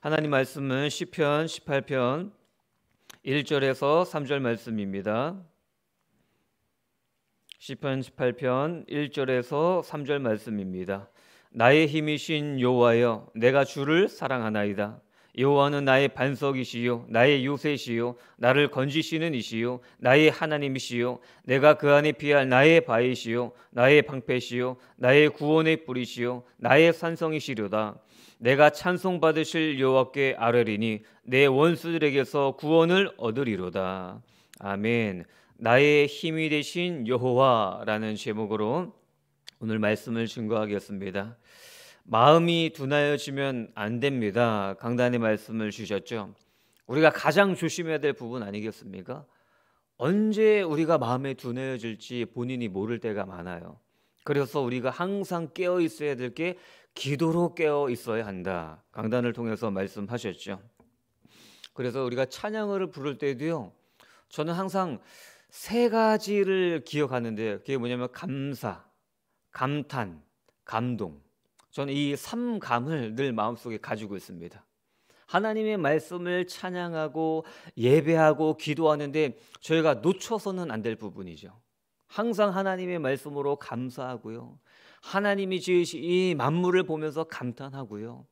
하나님 말씀은 시편 18편 1절에서 3절 말씀입니다. 시편 18편 1절에서 3절 말씀입니다. 나의 힘이신 여호와여 내가 주를 사랑하나이다. 여호와는 나의 반석이시요 나의 요새시요 나를 건지시는 이시요 나의 하나님이시요 내가 그 안에 피할 나의 바위시요 나의 방패시요 나의 구원의 뿌리시요 나의 산성이시로다 내가 찬송받으실 여호와께 아뢰리니 내 원수들에게서 구원을 얻으리로다 아멘 나의 힘이 되신 여호와라는 제목으로 오늘 말씀을 증거하겠습니다. 마음이 둔하여지면 안 됩니다. 강단의 말씀을 주셨죠. 우리가 가장 조심해야 될 부분 아니겠습니까? 언제 우리가 마음에 둔해질지 본인이 모를 때가 많아요. 그래서 우리가 항상 깨어 있어야 될 게 기도로 깨어 있어야 한다. 강단을 통해서 말씀하셨죠. 그래서 우리가 찬양을 부를 때도요. 저는 항상 세 가지를 기억하는데 그게 뭐냐면 감사, 감탄, 감동. 저는 이 삼감을 늘 마음속에 가지고 있습니다. 하나님의 말씀을 찬양하고 예배하고 기도하는데 저희가 놓쳐서는 안 될 부분이죠. 항상 하나님의 말씀으로 감사하고요. 하나님이 지으신 이 만물을 보면서 감탄하고요.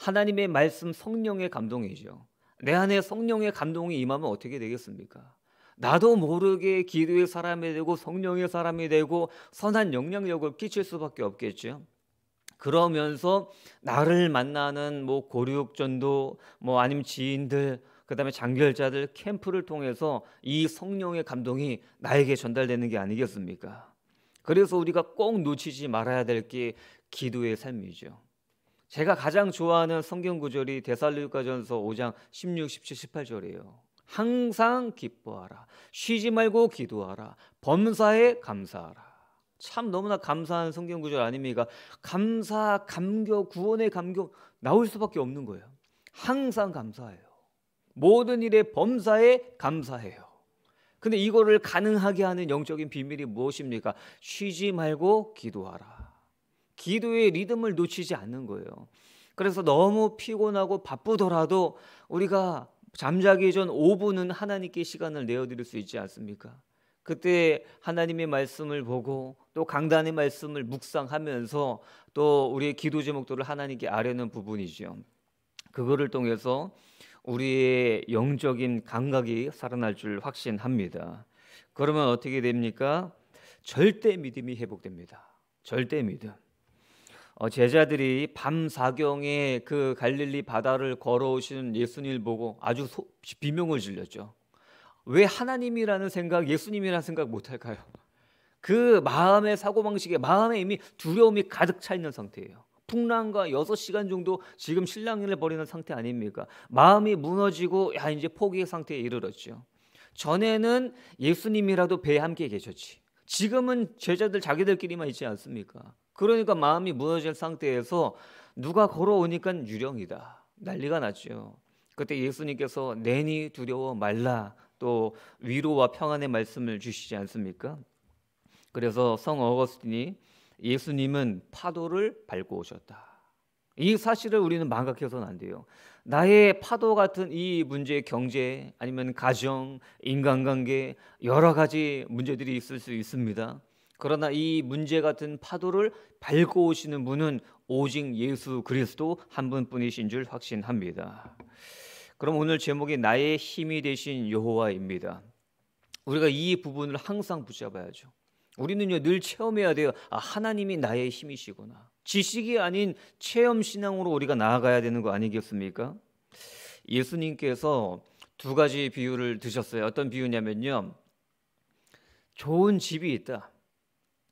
하나님의 말씀 성령의 감동이죠. 내 안에 성령의 감동이 임하면 어떻게 되겠습니까? 나도 모르게 기도의 사람이 되고 성령의 사람이 되고 선한 영향력을 끼칠 수밖에 없겠죠. 그러면서 나를 만나는 뭐 고륙전도 뭐 아니면 지인들 그다음에 장결자들 캠프를 통해서 이 성령의 감동이 나에게 전달되는 게 아니겠습니까? 그래서 우리가 꼭 놓치지 말아야 될 게 기도의 삶이죠. 제가 가장 좋아하는 성경 구절이 데살로니가전서 5장 16, 17, 18절이에요. 항상 기뻐하라. 쉬지 말고 기도하라. 범사에 감사하라. 참 너무나 감사한 성경 구절 아닙니까? 감사, 감격, 구원의 감격 나올 수밖에 없는 거예요. 항상 감사해요. 모든 일에 범사에 감사해요. 근데 이거를 가능하게 하는 영적인 비밀이 무엇입니까? 쉬지 말고 기도하라. 기도의 리듬을 놓치지 않는 거예요. 그래서 너무 피곤하고 바쁘더라도 우리가 잠자기 전 5분은 하나님께 시간을 내어드릴 수 있지 않습니까? 그때 하나님의 말씀을 보고 또 강단의 말씀을 묵상하면서 또 우리의 기도 제목들을 하나님께 아뢰는 부분이죠. 그거를 통해서 우리의 영적인 감각이 살아날 줄 확신합니다. 그러면 어떻게 됩니까? 절대 믿음이 회복됩니다. 절대 믿음. 어, 제자들이 밤 사경에 그 갈릴리 바다를 걸어오신 예수님을 보고 아주 소, 비명을 질렀죠. 왜 하나님이라는 생각, 예수님이라는 생각 못할까요? 그 마음의 사고방식에 마음에 이미 두려움이 가득 차 있는 상태예요. 풍랑과 6시간 정도 지금 신랑일을 벌이는 상태 아닙니까? 마음이 무너지고 야 이제 포기의 상태에 이르렀죠. 전에는 예수님이라도 배에 함께 계셨지. 지금은 제자들 자기들끼리만 있지 않습니까? 그러니까 마음이 무너질 상태에서 누가 걸어오니까 유령이다. 난리가 났죠. 그때 예수님께서 내니 두려워 말라 또 위로와 평안의 말씀을 주시지 않습니까? 그래서 성 어거스틴이 예수님은 파도를 밟고 오셨다. 이 사실을 우리는 망각해서는 안 돼요. 나의 파도 같은 이 문제, 경제 아니면 가정, 인간관계 여러 가지 문제들이 있을 수 있습니다. 그러나 이 문제 같은 파도를 밟고 오시는 분은 오직 예수 그리스도 한 분뿐이신 줄 확신합니다. 그럼 오늘 제목이 나의 힘이 되신 여호와입니다. 우리가 이 부분을 항상 붙잡아야죠. 우리는요 늘 체험해야 돼요. 아 하나님이 나의 힘이시구나. 지식이 아닌 체험 신앙으로 우리가 나아가야 되는 거 아니겠습니까? 예수님께서 두 가지 비유를 드셨어요. 어떤 비유냐면요. 좋은 집이 있다.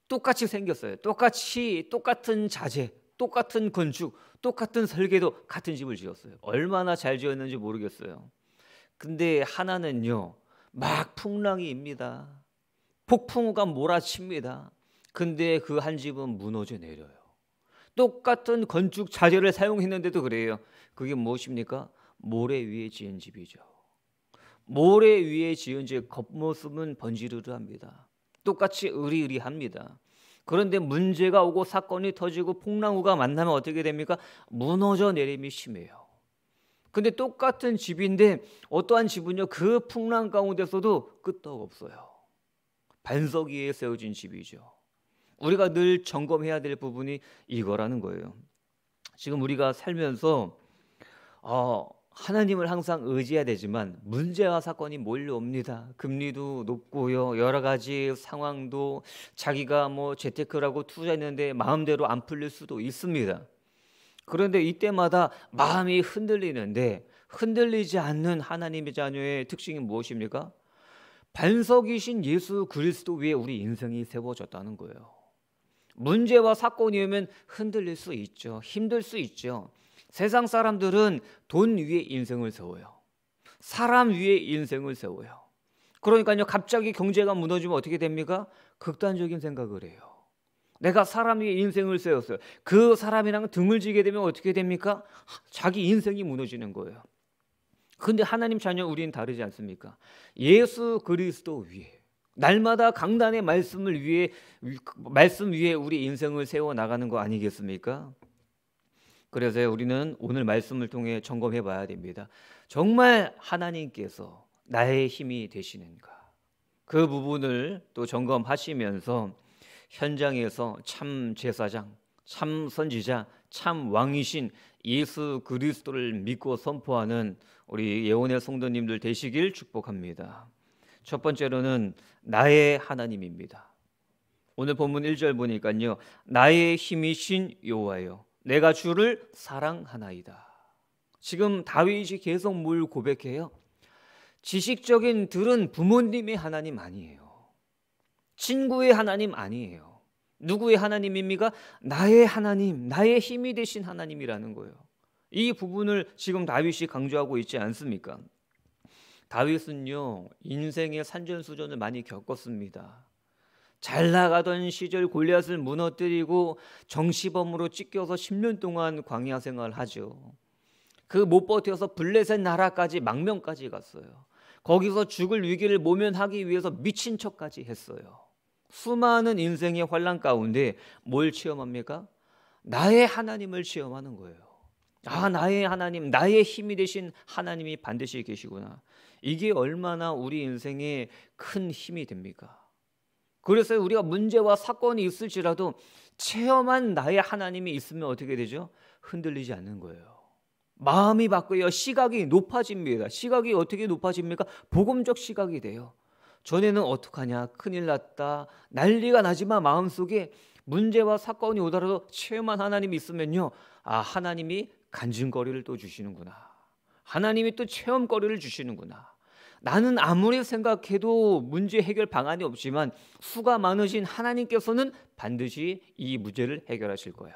똑같이 생겼어요. 똑같이 똑같은 자재. 똑같은 건축, 똑같은 설계도 같은 집을 지었어요. 얼마나 잘 지었는지 모르겠어요. 근데 하나는요, 막 풍랑이 입니다. 폭풍우가 몰아칩니다. 근데 그 한 집은 무너져 내려요. 똑같은 건축 자재를 사용했는데도 그래요. 그게 무엇입니까? 모래 위에 지은 집이죠. 모래 위에 지은 집 겉모습은 번지르르합니다. 똑같이 으리으리합니다. 그런데 문제가 오고 사건이 터지고 폭랑우가 만나면 어떻게 됩니까? 무너져 내림이 심해요. 근데 똑같은 집인데 어떠한 집은요 그 풍랑 가운데서도 끄떡없어요. 반석 위에 세워진 집이죠. 우리가 늘 점검해야 될 부분이 이거라는 거예요. 지금 우리가 살면서 어, 하나님을 항상 의지해야 되지만 문제와 사건이 몰려옵니다. 금리도 높고요. 여러 가지 상황도 자기가 뭐 재테크라고 투자했는데 마음대로 안 풀릴 수도 있습니다. 그런데 이때마다 마음이 흔들리는데 흔들리지 않는 하나님의 자녀의 특징이 무엇입니까? 반석이신 예수 그리스도 위에 우리 인생이 세워졌다는 거예요. 문제와 사건이 오면 흔들릴 수 있죠. 힘들 수 있죠. 세상 사람들은 돈 위에 인생을 세워요. 사람 위에 인생을 세워요. 그러니까요, 갑자기 경제가 무너지면 어떻게 됩니까? 극단적인 생각을 해요. 내가 사람 위에 인생을 세웠어요. 그 사람이랑 등을 지게 되면 어떻게 됩니까? 자기 인생이 무너지는 거예요. 근데 하나님 자녀 우리는 다르지 않습니까? 예수 그리스도 위에 날마다 강단의 말씀을 위해 그, 말씀 위에 우리 인생을 세워 나가는 거 아니겠습니까? 그래서 우리는 오늘 말씀을 통해 점검해 봐야 됩니다. 정말 하나님께서 나의 힘이 되시는가? 그 부분을 또 점검하시면서 현장에서 참 제사장, 참 선지자, 참 왕이신 예수 그리스도를 믿고 선포하는 우리 예언의 성도님들 되시길 축복합니다. 첫 번째로는 나의 하나님입니다. 오늘 본문 1절 보니까요. 나의 힘이신 여호와요. 내가 주를 사랑하나이다. 지금 다윗이 계속 뭘 고백해요? 지식적인 들은 부모님의 하나님 아니에요. 친구의 하나님 아니에요. 누구의 하나님입니까? 나의 하나님, 나의 힘이 되신 하나님이라는 거예요. 이 부분을 지금 다윗이 강조하고 있지 않습니까? 다윗은요 인생의 산전수전을 많이 겪었습니다. 잘 나가던 시절 골리앗을 무너뜨리고 정시범으로 찢겨서 10년 동안 광야 생활하죠. 을그못 버텨서 블레셋 나라까지 망명까지 갔어요. 거기서 죽을 위기를 모면하기 위해서 미친 척까지 했어요. 수많은 인생의 환란 가운데 뭘 체험합니까? 나의 하나님을 체험하는 거예요. 아, 나의 하나님, 나의 힘이 되신 하나님이 반드시 계시구나. 이게 얼마나 우리 인생에 큰 힘이 됩니까? 그래서 우리가 문제와 사건이 있을지라도 체험한 나의 하나님이 있으면 어떻게 되죠? 흔들리지 않는 거예요. 마음이 바뀌어요. 시각이 높아집니다. 시각이 어떻게 높아집니까? 복음적 시각이 돼요. 전에는 어떡하냐, 큰일 났다, 난리가 나지만 마음속에 문제와 사건이 오더라도 체험한 하나님이 있으면요. 아, 하나님이 간증거리를 또 주시는구나. 하나님이 또 체험거리를 주시는구나. 나는 아무리 생각해도 문제 해결 방안이 없지만 수가 많으신 하나님께서는 반드시 이 문제를 해결하실 거야.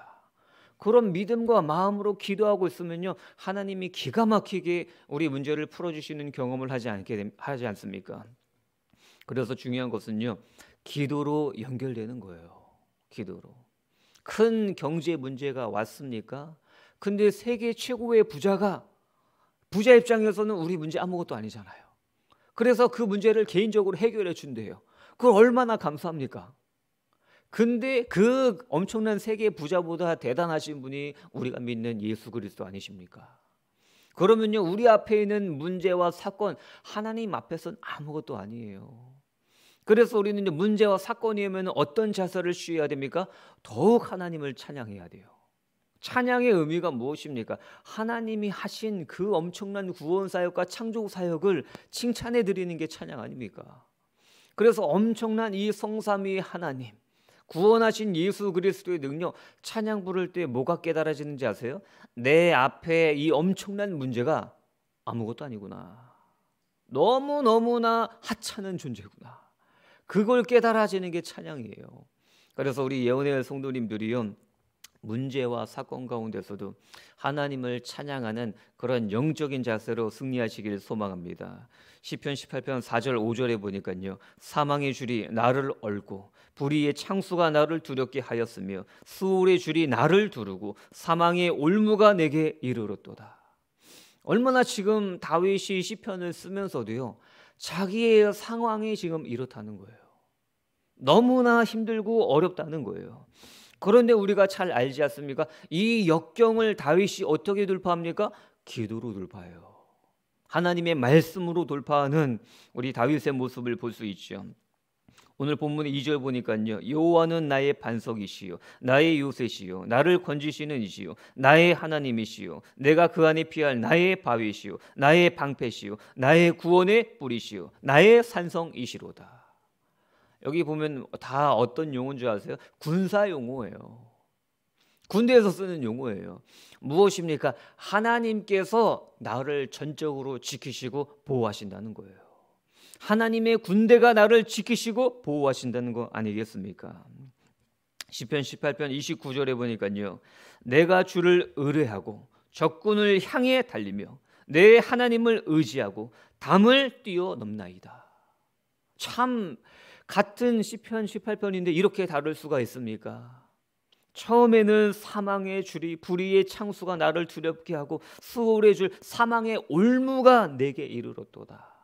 그런 믿음과 마음으로 기도하고 있으면요. 하나님이 기가 막히게 우리 문제를 풀어 주시는 경험을 하지 않게 하지 않습니까? 그래서 중요한 것은요. 기도로 연결되는 거예요. 기도로. 큰 경제 문제가 왔습니까? 근데 세계 최고의 부자가 부자 입장에서는 우리 문제 아무것도 아니잖아요. 그래서 그 문제를 개인적으로 해결해 준대요. 그걸 얼마나 감사합니까? 근데 그 엄청난 세계 부자보다 대단하신 분이 우리가 믿는 예수 그리스도 아니십니까? 그러면요, 우리 앞에 있는 문제와 사건, 하나님 앞에서는 아무것도 아니에요. 그래서 우리는 문제와 사건이면 어떤 자세를 취해야 됩니까? 더욱 하나님을 찬양해야 돼요. 찬양의 의미가 무엇입니까? 하나님이 하신 그 엄청난 구원 사역과 창조 사역을 칭찬해 드리는 게 찬양 아닙니까? 그래서 엄청난 이 성삼위 하나님 구원하신 예수 그리스도의 능력 찬양 부를 때 뭐가 깨달아지는지 아세요? 내 앞에 이 엄청난 문제가 아무것도 아니구나. 너무너무나 하찮은 존재구나. 그걸 깨달아지는 게 찬양이에요. 그래서 우리 예언의 성도님들이요. 문제와 사건 가운데서도 하나님을 찬양하는 그런 영적인 자세로 승리하시길 소망합니다. 시편 18편 4절 5절에 보니까요. 사망의 줄이 나를 얼고 불의의 창수가 나를 두렵게 하였으며 수월의 줄이 나를 두르고 사망의 올무가 내게 이르렀도다. 얼마나 지금 다윗이 시편을 쓰면서도요. 자기의 상황이 지금 이렇다는 거예요. 너무나 힘들고 어렵다는 거예요. 그런데 우리가 잘 알지 않습니까? 이 역경을 다윗이 어떻게 돌파합니까? 기도로 돌파해요. 하나님의 말씀으로 돌파하는 우리 다윗의 모습을 볼 수 있죠. 오늘 본문 2절 보니까요. 여호와는 나의 반석이시요 나의 요새시요 나를 건지시는 이시요 나의 하나님이시요 내가 그 안에 피할 나의 바위시요 나의 방패시요 나의 구원의 뿌리시요 나의 산성이시로다. 여기 보면 다 어떤 용어인 줄 아세요? 군사 용어예요. 군대에서 쓰는 용어예요. 무엇입니까? 하나님께서 나를 전적으로 지키시고 보호하신다는 거예요. 하나님의 군대가 나를 지키시고 보호하신다는 거 아니겠습니까? 시편 18편 29절에 보니까요. 내가 주를 의뢰하고 적군을 향해 달리며 내 하나님을 의지하고 담을 뛰어넘나이다. 참 같은 시편 18편인데 이렇게 다를 수가 있습니까? 처음에는 사망의 줄이 불의의 창수가 나를 두렵게 하고 수월의 줄 사망의 올무가 내게 이르렀도다.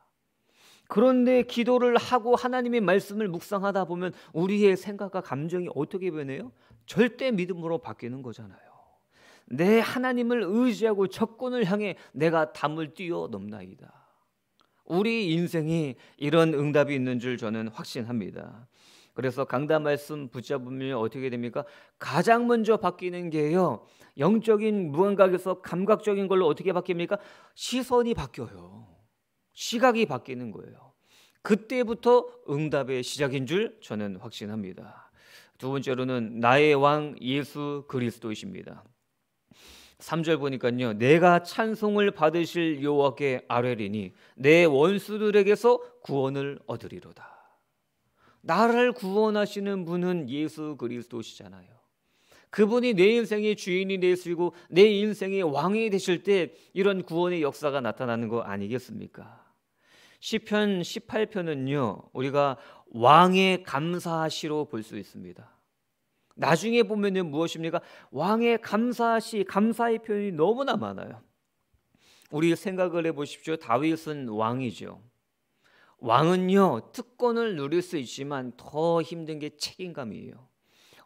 그런데 기도를 하고 하나님의 말씀을 묵상하다 보면 우리의 생각과 감정이 어떻게 변해요? 절대 믿음으로 바뀌는 거잖아요. 내 하나님을 의지하고 적군을 향해 내가 담을 뛰어넘나이다. 우리 인생이 이런 응답이 있는 줄 저는 확신합니다. 그래서 강단 말씀 붙잡으면 어떻게 됩니까? 가장 먼저 바뀌는 게요. 영적인 무언각에서 감각적인 걸로 어떻게 바뀝니까? 시선이 바뀌어요. 시각이 바뀌는 거예요. 그때부터 응답의 시작인 줄 저는 확신합니다. 두 번째로는 나의 왕 예수 그리스도이십니다. 3절 보니까요. 내가 찬송을 받으실 여호와께 아뢰리니 내 원수들에게서 구원을 얻으리로다. 나를 구원하시는 분은 예수 그리스도시잖아요. 그분이 내 인생의 주인이 되시고 내 인생의 왕이 되실 때 이런 구원의 역사가 나타나는 거 아니겠습니까? 시편 18편은요. 우리가 왕의 감사시로 볼 수 있습니다. 나중에 보면은 무엇입니까? 왕의 감사시 감사의 표현이 너무나 많아요. 우리 생각을 해 보십시오. 다윗은 왕이죠. 왕은요, 특권을 누릴 수 있지만 더 힘든 게 책임감이에요.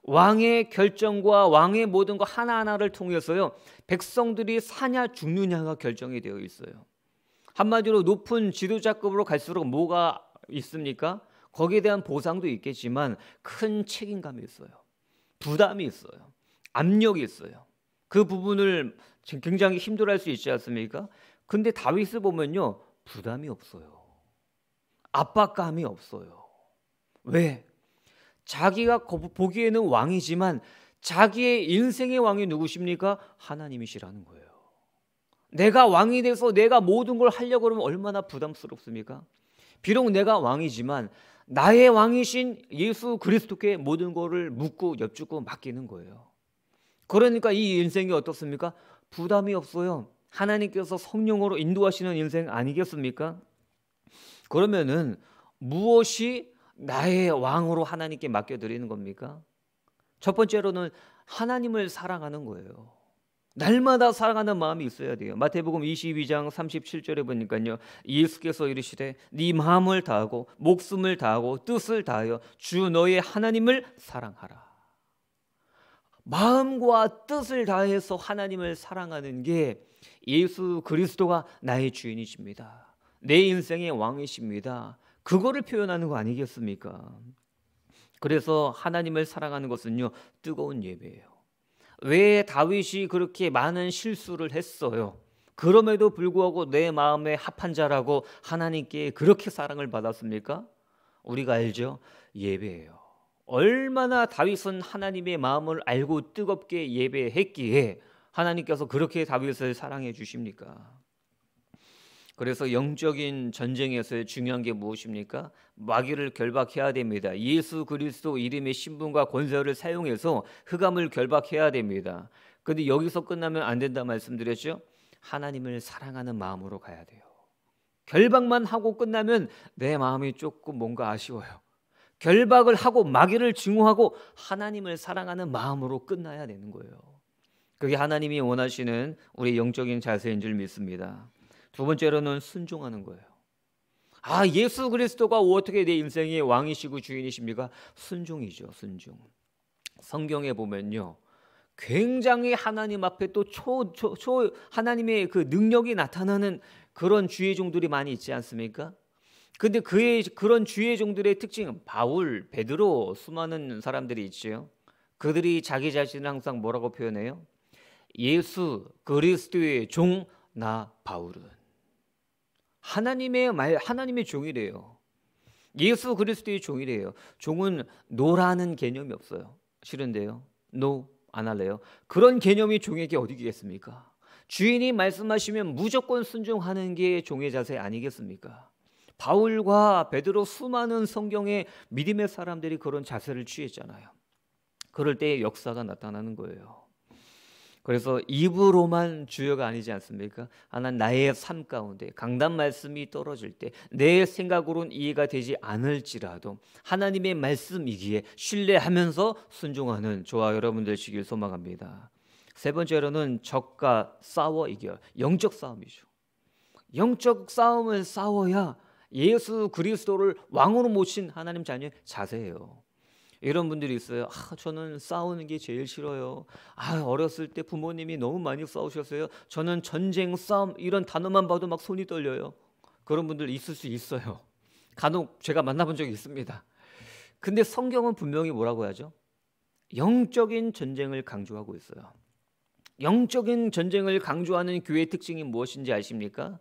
왕의 결정과 왕의 모든 것 하나하나를 통해서요, 백성들이 사냐 죽느냐가 결정이 되어 있어요. 한마디로 높은 지도자급으로 갈수록 뭐가 있습니까? 거기에 대한 보상도 있겠지만 큰 책임감이 있어요. 부담이 있어요. 압력이 있어요. 그 부분을 굉장히 힘들어할 수 있지 않습니까? 근데 다윗을 보면요 부담이 없어요. 압박감이 없어요. 왜? 자기가 보기에는 왕이지만 자기의 인생의 왕이 누구십니까? 하나님이시라는 거예요. 내가 왕이 돼서 내가 모든 걸 하려고 그러면 얼마나 부담스럽습니까? 비록 내가 왕이지만 나의 왕이신 예수 그리스도께 모든 것을 묻고 엿주고 맡기는 거예요. 그러니까 이 인생이 어떻습니까? 부담이 없어요. 하나님께서 성령으로 인도하시는 인생 아니겠습니까? 그러면은 무엇이 나의 왕으로 하나님께 맡겨드리는 겁니까? 첫 번째로는 하나님을 사랑하는 거예요. 날마다 사랑하는 마음이 있어야 돼요. 마태복음 22장 37절에 보니까요. 예수께서 이르시되 네 마음을 다하고 목숨을 다하고 뜻을 다하여 주 너의 하나님을 사랑하라. 마음과 뜻을 다해서 하나님을 사랑하는 게 예수 그리스도가 나의 주인이십니다. 내 인생의 왕이십니다. 그거를 표현하는 거 아니겠습니까? 그래서 하나님을 사랑하는 것은요. 뜨거운 예배예요. 왜 다윗이 그렇게 많은 실수를 했어요? 그럼에도 불구하고 내 마음에 합한 자라고 하나님께 그렇게 사랑을 받았습니까? 우리가 알죠? 예배예요. 얼마나 다윗은 하나님의 마음을 알고 뜨겁게 예배했기에 하나님께서 그렇게 다윗을 사랑해 주십니까? 그래서 영적인 전쟁에서의 중요한 게 무엇입니까? 마귀를 결박해야 됩니다. 예수 그리스도 이름의 신분과 권세를 사용해서 흑암을 결박해야 됩니다. 근데 여기서 끝나면 안 된다 말씀드렸죠? 하나님을 사랑하는 마음으로 가야 돼요. 결박만 하고 끝나면 내 마음이 조금 뭔가 아쉬워요. 결박을 하고 마귀를 증오하고 하나님을 사랑하는 마음으로 끝나야 되는 거예요. 그게 하나님이 원하시는 우리 영적인 자세인 줄 믿습니다. 두 번째로는 순종하는 거예요. 아, 예수 그리스도가 어떻게 내 인생의 왕이시고 주인이십니까? 순종이죠, 순종. 성경에 보면요. 굉장히 하나님 앞에 또 초, 초, 초, 하나님의 그 능력이 나타나는 그런 주의 종들이 많이 있지 않습니까? 근데 그의 그런 주의 종들의 특징은 바울, 베드로, 수많은 사람들이 있지요. 그들이 자기 자신을 항상 뭐라고 표현해요? 예수 그리스도의 종 나 바울은 하나님의 말 하나님의 종이래요. 예수 그리스도의 종이래요. 종은 노라는 개념이 없어요. 싫은데요. 노안 할래요. 그런 개념이 종에게 어디 있겠습니까? 주인이 말씀하시면 무조건 순종하는 게 종의 자세 아니겠습니까? 바울과 베드로 수많은 성경의 믿음의 사람들이 그런 자세를 취했잖아요. 그럴 때 역사가 나타나는 거예요. 그래서 입으로만 주여가 아니지 않습니까? 하나 아, 나의 삶 가운데 강단 말씀이 떨어질 때 내 생각으론 이해가 되지 않을지라도 하나님의 말씀이기에 신뢰하면서 순종하는 저와 여러분들 시길 소망합니다. 세 번째로는 적과 싸워 이겨 영적 싸움이죠. 영적 싸움을 싸워야 예수 그리스도를 왕으로 모신 하나님 자녀의 자세예요. 이런 분들이 있어요. 아, 저는 싸우는 게 제일 싫어요. 아, 어렸을 때 부모님이 너무 많이 싸우셨어요. 저는 전쟁, 싸움 이런 단어만 봐도 막 손이 떨려요. 그런 분들 있을 수 있어요. 간혹 제가 만나본 적이 있습니다. 근데 성경은 분명히 뭐라고 하죠? 영적인 전쟁을 강조하고 있어요. 영적인 전쟁을 강조하는 교회의 특징이 무엇인지 아십니까?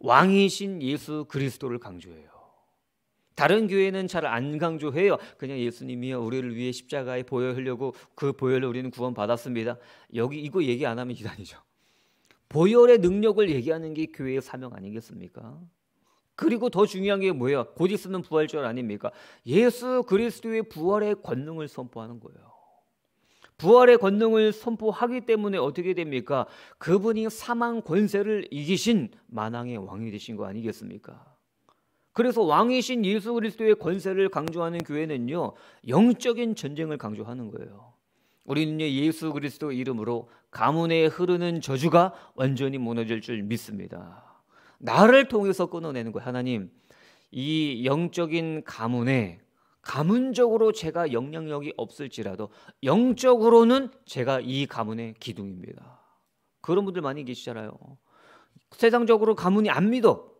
왕이신 예수 그리스도를 강조해요. 다른 교회는 잘 안 강조해요. 그냥 예수님이요 우리를 위해 십자가에 보혈 흘려고 그 보혈로 우리는 구원 받았습니다. 여기 이거 얘기 안 하면 기단이죠. 보혈의 능력을 얘기하는 게 교회의 사명 아니겠습니까? 그리고 더 중요한 게 뭐예요? 곧 있으면 부활절 아닙니까? 예수 그리스도의 부활의 권능을 선포하는 거예요. 부활의 권능을 선포하기 때문에 어떻게 됩니까? 그분이 사망 권세를 이기신 만왕의 왕이 되신 거 아니겠습니까? 그래서 왕이신 예수 그리스도의 권세를 강조하는 교회는요, 영적인 전쟁을 강조하는 거예요. 우리는 예수 그리스도 이름으로 가문에 흐르는 저주가 완전히 무너질 줄 믿습니다. 나를 통해서 끊어내는 거예요. 하나님, 이 영적인 가문에 가문적으로 제가 영향력이 없을지라도 영적으로는 제가 이 가문의 기둥입니다. 그런 분들 많이 계시잖아요. 세상적으로 가문이 안 믿어.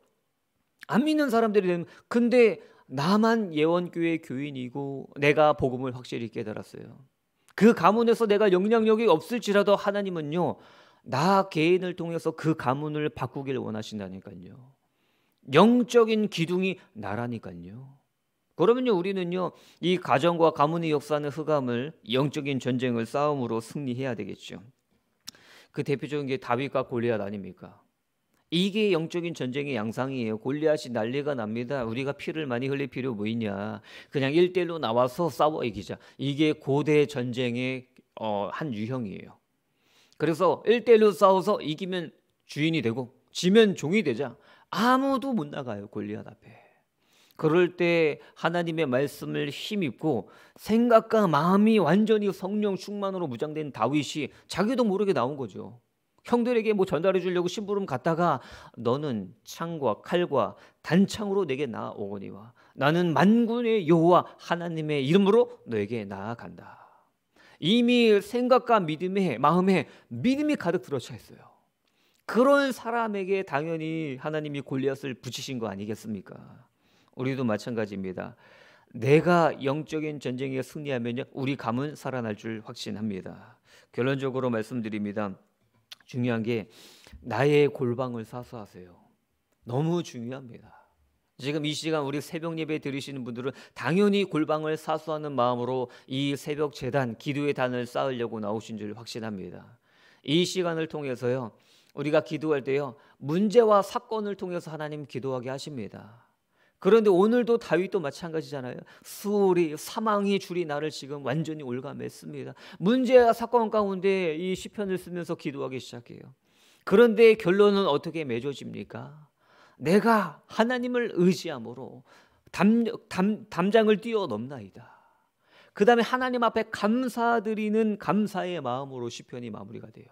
안 믿는 사람들이 되는 근데 나만 예원교회 교인이고 내가 복음을 확실히 깨달았어요. 그 가문에서 내가 영향력이 없을지라도 하나님은요. 나 개인을 통해서 그 가문을 바꾸길 원하신다니까요. 영적인 기둥이 나라니까요. 그러면요 우리는요 이 가정과 가문의 역사는 흑암을 영적인 전쟁을 싸움으로 승리해야 되겠죠. 그 대표적인 게 다윗과 골리앗 아닙니까? 이게 영적인 전쟁의 양상이에요. 골리앗이 난리가 납니다. 우리가 피를 많이 흘릴 필요 뭐 있냐. 그냥 일대일로 나와서 싸워 이기자. 이게 고대 전쟁의 어, 한 유형이에요. 그래서 일대일로 싸워서 이기면 주인이 되고 지면 종이 되자. 아무도 못 나가요. 골리앗 앞에. 그럴 때 하나님의 말씀을 힘입고 생각과 마음이 완전히 성령 충만으로 무장된 다윗이 자기도 모르게 나온 거죠. 형들에게 뭐 전달해 주려고 심부름 갔다가 너는 창과 칼과 단창으로 내게 나아오거니와 나는 만군의 여호와 하나님의 이름으로 너에게 나아간다. 이미 생각과 믿음에 마음에 믿음이 가득 들어차 있어요. 그런 사람에게 당연히 하나님이 골리앗을 붙이신 거 아니겠습니까? 우리도 마찬가지입니다. 내가 영적인 전쟁에 승리하면 우리 가문 살아날 줄 확신합니다. 결론적으로 말씀드립니다. 중요한 게 나의 골방을 사수하세요. 너무 중요합니다. 지금 이 시간 우리 새벽 예배 들으시는 분들은 당연히 골방을 사수하는 마음으로 이 새벽 재단 기도의 단을 쌓으려고 나오신 줄 확신합니다. 이 시간을 통해서요. 우리가 기도할 때요. 문제와 사건을 통해서 하나님 기도하게 하십니다. 그런데 오늘도 다윗도 마찬가지잖아요. 수울이 사망의 줄이 나를 지금 완전히 올감했습니다. 문제와 사건 가운데 이 시편을 쓰면서 기도하기 시작해요. 그런데 결론은 어떻게 맺어집니까? 내가 하나님을 의지함으로 담, 담, 담장을 뛰어넘나이다. 그 다음에 하나님 앞에 감사드리는 감사의 마음으로 시편이 마무리가 돼요.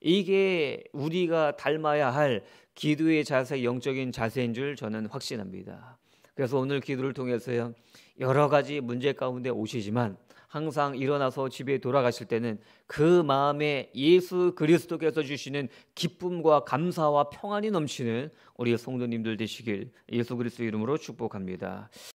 이게 우리가 닮아야 할 기도의 자세, 영적인 자세인 줄 저는 확신합니다. 그래서 오늘 기도를 통해서요 여러 가지 문제 가운데 오시지만 항상 일어나서 집에 돌아가실 때는 그 마음에 예수 그리스도께서 주시는 기쁨과 감사와 평안이 넘치는 우리 성도님들 되시길 예수 그리스도 이름으로 축복합니다.